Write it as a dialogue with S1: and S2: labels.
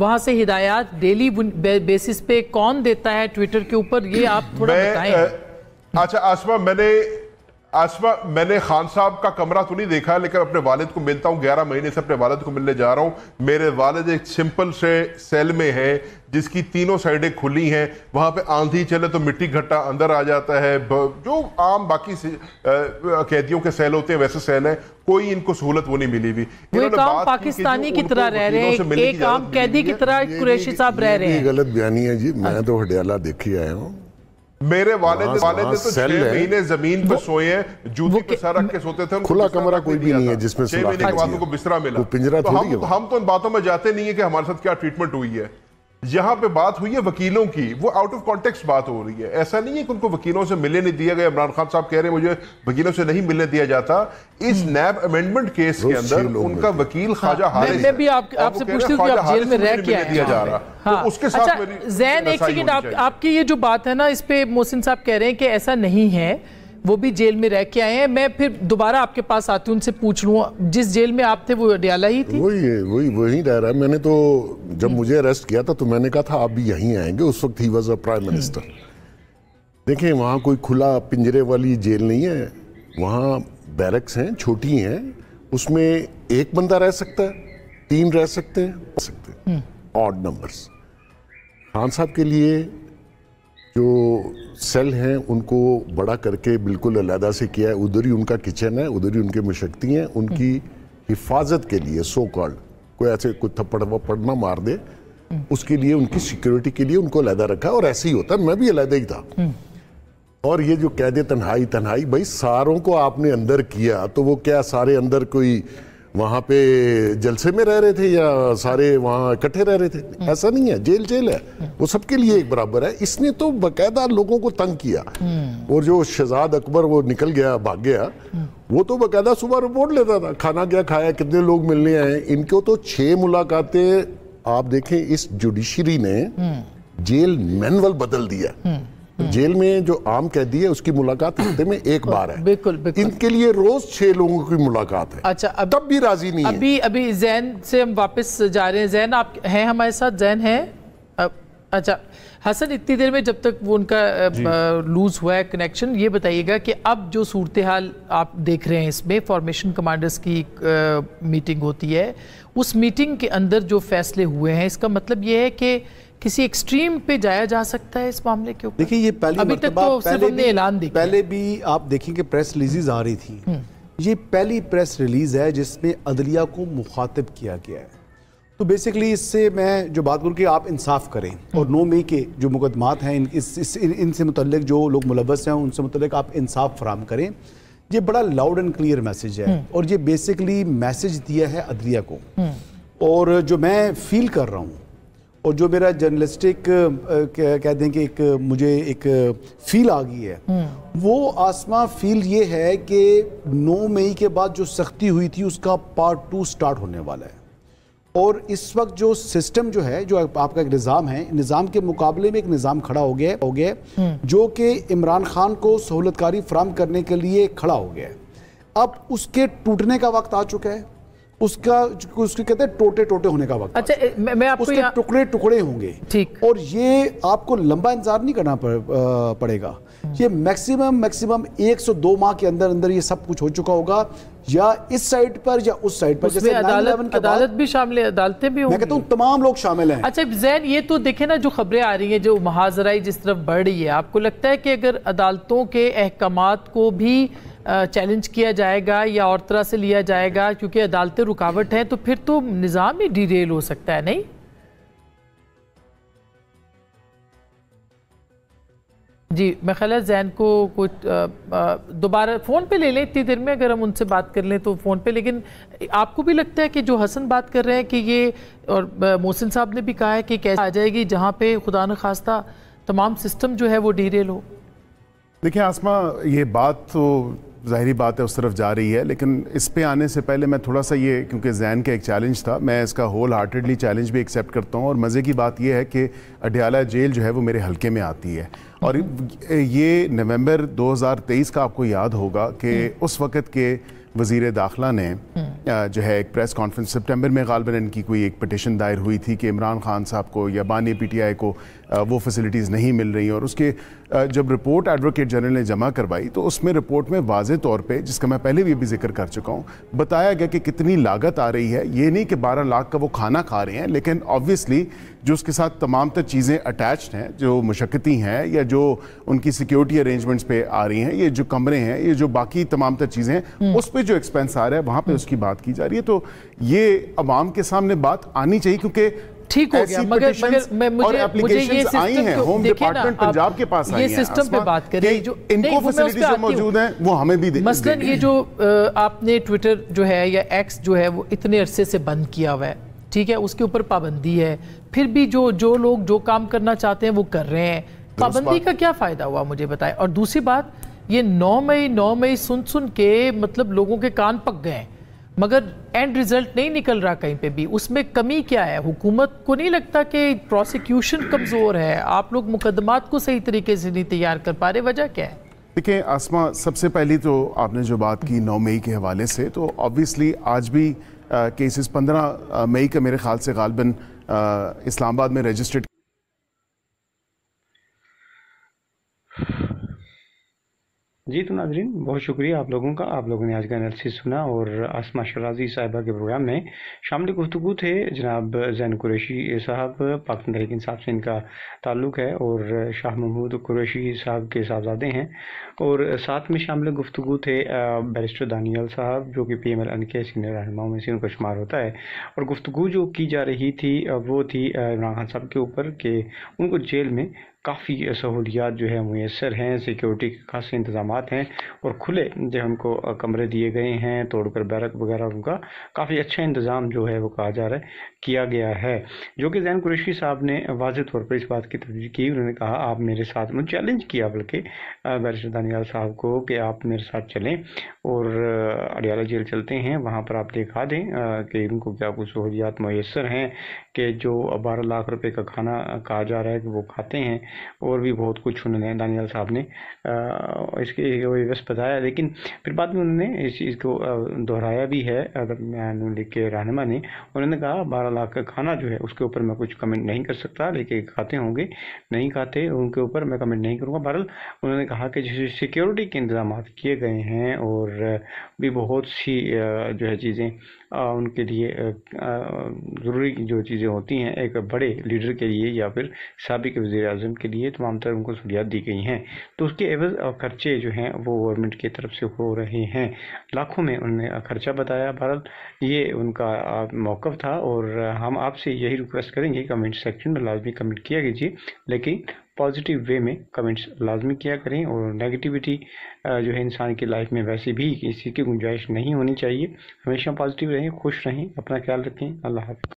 S1: वहां से हिदायत डेली बेसिस पे कौन देता है ट्विटर के ऊपर ये आप
S2: थोड़ा बताएं अच्छा आसमा मैंने आसमा मैंने खान साहब का कमरा तो नहीं देखा लेकिन अपने वालिद को मिलता हूँ ग्यारह महीने से अपने वालिद को मिलने जा रहा हूँ मेरे वालिद एक सिंपल से सेल में है जिसकी तीनों साइडें खुली हैं वहाँ पे आंधी चले तो मिट्टी घट्टा अंदर आ जाता है जो आम बाकी कैदियों के सेल होते हैं वैसे
S3: सेल है कोई इनको सहूलत वो नहीं मिली हुई तो
S1: पाकिस्तानी की तरह रह रहे हैं एक आम कैदी की तरह कुरैशी साहब रह रहे हैं
S3: गलत बयानी है जी मैं हाँ। तो हडियाला देखी आया हूँ मेरे वाले वाले तो छह महीने
S2: जमीन पर सोए हैं जूते के सारा रख के सोते थे खुला कमरा कोई भी नहीं है जिसमें छह महीने के बाद उनको बिस्तरा मिला पिंजरा तो हम हम तो इन बातों में जाते नहीं है कि हमारे साथ क्या ट्रीटमेंट हुई है यहाँ पे बात हुई है वकीलों की वो आउट ऑफ कॉन्टेक्स्ट बात हो रही है ऐसा नहीं है कि उनको वकीलों से मिलने नहीं दिया गया इमरान खान साहब कह रहे हैं मुझे वकीलों से नहीं मिलने दिया जाता इस हम्म। नैब अमेंडमेंट केस के अंदर उनका वकील हाँ, ख्वाजा हारिस मैं भी आप, आपसे पूछती हूँ कि आप जेल में रह के आए दिया जा रहा हाँ। तो उसके साथ अच्छा,
S1: जैन एक सेकंड आपकी ये जो बात है ना इस पे मोहसिन साहब कह रहे हैं कि ऐसा नहीं है वो भी जेल में रह के आए हैं मैं फिर दोबारा आपके पास आती हूँ उनसे पूछ लूँ जिस जेल में आप थे वो अडियाला ही
S3: थी वही वही वही रह रहा है मैंने तो जब मुझे अरेस्ट किया था तो मैंने कहा था आप भी यहीं आएंगे उस वक्त he was a prime minister देखिए वहाँ कोई खुला पिंजरे वाली जेल नहीं है वहाँ बैरक्स हैं छोटी हैं उसमें एक बंदा रह सकता है तीन रह सकते हैं रह सकते हैं ऑड हम्म। नंबर्स खान साहब के लिए जो सेल हैं उनको बड़ा करके बिल्कुल अलहदा से किया है उधर ही उनका किचन है उधर ही उनके मशक्ति हैं उनकी हिफाजत के लिए सो कॉल्ड कोई ऐसे कोई थप्पड़ वप्पड़ ना मार दे उसके लिए उनकी सिक्योरिटी के लिए उनको अलहदा रखा और ऐसे ही होता मैं भी अलहदा ही था हम्म। और ये जो कह दे तन्हाई तन्हाई भाई सारों को आपने अंदर किया तो वो क्या सारे अंदर कोई वहाँ पे जलसे में रह रहे थे या सारे वहाँ इकट्ठे रह रहे थे ऐसा नहीं है जेल जेल है वो सबके लिए एक बराबर है इसने तो बकायदा लोगों को तंग किया हम्म। और जो शहजाद अकबर वो निकल गया भाग गया हम्म। वो तो बकायदा सुबह रिपोर्ट लेता था खाना क्या खाया कितने लोग मिलने आए इनको तो छह मुलाकातें आप देखें इस जुडिशरी ने हम्म। जेल मैनुअल बदल दिया जेल में जो आम कैदी है उसकी मुलाकात हफ्ते में एक बार है बिल्कुल इनके लिए रोज छह लोगों की मुलाकात है अच्छा अब, तब भी राजी नहीं अभी
S1: है। अभी जैन से हम वापस जा रहे हैं जैन आप हैं हमारे साथ जैन है अच्छा हसन इतनी देर में जब तक वो उनका लूज हुआ है कनेक्शन ये बताइएगा कि अब जो सूरत हाल आप देख रहे हैं इसमें फॉर्मेशन कमांडर्स की मीटिंग होती है उस मीटिंग के अंदर जो फैसले हुए हैं इसका मतलब ये है कि किसी एक्सट्रीम पे जाया जा सकता है इस मामले के ऊपर
S4: देखिए ये पहली अभी तक तो पहले भी, ऐलान पहले भी आप देखेंगे प्रेस रिलीजेज आ रही थी हम्म। ये पहली प्रेस रिलीज है जिसमें अदलिया को मुखातिब किया गया है तो बेसिकली इससे मैं जो बात करूँ कि आप इंसाफ करें और हम्म। नो मई के जो मुकदमात हैं इन इस, इन, इनसे जो लोग मुलवस हैं उनसे मुतल आप इंसाफ फ्राहम करें ये बड़ा लाउड एंड क्लियर मैसेज है हम्म। और ये बेसिकली मैसेज दिया है अदलिया को और जो मैं फील कर रहा हूँ और जो मेरा जर्नलिस्टिक कह दें कि एक मुझे एक फील आ गई है हम्म। वो आसमा फील ये है कि 9 मई के बाद जो सख्ती हुई थी उसका पार्ट टू स्टार्ट होने वाला है और इस वक्त जो सिस्टम जो है जो आपका एक निज़ाम है निज़ाम के मुकाबले में एक निज़ाम खड़ा हो गया हो गया हम्म। जो कि इमरान खान को सहूलतकारी फ्राहम करने के लिए खड़ा हो गया अब उसके टूटने का वक्त आ चुका है उसका उसके कहते हैं टोटे टोटे होने का वक्त अच्छा मैं, मैं आपको उसके टुकड़े टुकड़े होंगे ठीक और ये आपको लंबा इंतजार नहीं करना पड़ेगा ये मैक्सिमम मैक्सिमम 102 माह के अंदर अंदर ये सब कुछ हो चुका होगा या इस साइड पर या उस साइड पर जैसे अदालत अदालत भी शामिल है अदालतें भी मैं कहता हूँ तमाम लोग शामिल हैं अच्छा
S1: जैन ये तो देखे ना जो खबरें आ रही हैं जो महाजराई जिस तरफ बढ़ रही है आपको लगता है कि अगर अदालतों के अहकाम को भी चैलेंज किया जाएगा या और तरह से लिया जाएगा क्योंकि अदालतें रुकावट हैं तो फिर तो निज़ाम ही डिरेल हो सकता है नहीं जी मैं खला जैन को कुछ दोबारा फ़ोन पे ले लें इतनी देर में अगर हम उनसे बात कर लें तो फ़ोन पे लेकिन आपको भी लगता है कि जो हसन बात कर रहे हैं कि ये और मोहसिन साहब ने भी कहा है कि कैसे आ जाएगी जहाँ पे खुदा न खास्ता तमाम सिस्टम जो है वो डीरेल हो
S2: देखिए आसमा ये बात तो ज़ाहरी बात है उस तरफ जा रही है लेकिन इस पे आने से पहले मैं थोड़ा सा ये क्योंकि जैन का एक चैलेंज था मैं इसका होल हार्टेडली चैलेंज भी एक्सेप्ट करता हूँ और मज़े की बात यह है कि अडियाला जेल जो है वो मेरे हल्के में आती है और ये नवंबर 2023 का आपको याद होगा कि हम्म। उस वक़्त के वजीर दाखिला ने हम्म। जो है एक प्रेस कॉन्फ्रेंस सितंबर में गालबन इनकी कोई एक पटिशन दायर हुई थी कि इमरान खान साहब को या बानी पीटीआई को वो फैसिलिटीज़ नहीं मिल रही और उसके जब रिपोर्ट एडवोकेट जनरल ने जमा करवाई तो उसमें रिपोर्ट में वाज तौर पर जिसका मैं पहले भी अभी जिक्र कर चुका हूँ बताया गया कि कितनी लागत आ रही है ये नहीं कि बारह लाख का वो खाना खा रहे हैं लेकिन ऑब्वियसली जो उसके साथ तमाम तर चीज़ें अटैच्ड हैं जो मशक्क़ती हैं या जो उनकी सिक्योरिटी अरेंजमेंट्स पे आ रही हैं ये जो कमरे हैं ये जो बाकी तमाम तर चीज़ें हैं हम्म। उस पर जो एक्सपेंस आ रहा है वहाँ पर उसकी बात की जा रही है तो ये अवाम के सामने बात आनी चाहिए क्योंकि ठीक हो गया मगर मगर मैं मुझे मुझे ये सिस्टम है, होम डिपार्टमेंट पंजाब के पास ये सिस्टम पे बात करें जो इनको फैसिलिटीज जो मौजूद हैं वो हमें भी मसलन ये
S1: जो आपने ट्विटर जो है या एक्स जो है वो इतने अरसे से बंद किया हुआ है ठीक है उसके ऊपर पाबंदी है फिर भी जो जो लोग जो काम करना चाहते हैं वो कर रहे हैं तो पाबंदी का क्या फ़ायदा हुआ मुझे बताए और दूसरी बात ये नौ मई नौ मई सुन सुन के मतलब लोगों के कान पक गए मगर एंड रिजल्ट नहीं निकल रहा कहीं पे भी उसमें कमी क्या है हुकूमत को नहीं लगता कि प्रोसिक्यूशन कमज़ोर है आप लोग मुकदमात को सही तरीके से नहीं तैयार कर पा रहे वजह क्या है
S2: देखिए आसमा सबसे पहली तो आपने जो बात की नौ मई के हवाले से तो ऑब्वियसली आज भी केसेस पंद्रह मई का मेरे ख्याल से गालबन इस्लामाबाद में रजिस्टर्ड
S5: जी तो नाजरीन बहुत शुक्रिया आप लोगों का आप लोगों ने आज का एनालिसिस सुना और आसमा शराजी साहिबा के प्रोग्राम में शामिल गुफ्तु थे जनाब जैन कुरैशी साहब पाकिस्तान तहरीक इंसाफ से इनका ताल्लुक़ है और शाह महमूद कुरैशी साहब के साहबजादे हैं और साथ में शामिल गुफ्तु थे बैरिस्टर दानियल साहब जो कि पी एम एल एन के सीनियर रहनुमाओं में से उनका शुमार होता है और गुफ्तु जो की जा रही थी वो थी इमरान खान साहब के ऊपर कि उनको जेल में काफ़ी सहूलियात जो है मैसर हैं सिक्योरिटी के खास इंतजाम हैं और खुले जो उनको कमरे दिए गए हैं तोड़कर बैरक वगैरह उनका काफ़ी अच्छा इंतज़ाम जो है वो कहा जा रहा है किया गया है जो कि जैन कुरेशी साहब ने वाज तौर पर इस बात की तस्वीर की उन्होंने कहा आप मेरे साथ मुझे चैलेंज किया बल्कि बैरिस्टर दानियाल साहब को कि आप मेरे साथ चलें और अडियाला जेल चलते हैं वहाँ पर आप दिखा दें कि उनको क्या कुछ सहूलियात मैसर हैं के जो बारह लाख रुपए का खाना कहा जा रहा है कि वो खाते हैं और भी बहुत कुछ उन्होंने दानियाल साहब ने इसके विवश बताया लेकिन फिर बाद में उन्होंने इस चीज़ को दोहराया भी है अगर नून लीग के रहनमा ने उन्होंने कहा बारह लाख का खाना जो है उसके ऊपर मैं कुछ कमेंट नहीं कर सकता लेकिन खाते होंगे नहीं खाते उनके ऊपर मैं कमेंट नहीं करूँगा बहरल उन्होंने कहा कि जैसे सिक्योरिटी के इंतजाम किए गए हैं और भी बहुत सी जो है चीज़ें उनके लिए ज़रूरी जो चीज़ें जो होती हैं एक बड़े लीडर के लिए या फिर सबक वजी अजम के लिए तमाम तरह उनको सहूलियात दी गई हैं तो उसके एवज खर्चे जो हैं वो गवर्नमेंट की तरफ से हो रहे हैं लाखों में उन्होंने खर्चा बताया भारत ये उनका मौक़ था और हम आपसे यही रिक्वेस्ट करेंगे कमेंट सेक्शन में लाजमी कमेंट किया कीजिए लेकिन पॉजिटिव वे में कमेंट्स लाजमी किया करें और नेगेटिविटी जो है इंसान की लाइफ में वैसे भी किसी की गुंजाइश नहीं होनी चाहिए हमेशा पॉजिटिव रहें खुश रहें अपना ख्याल रखें अल्लाह हाफ़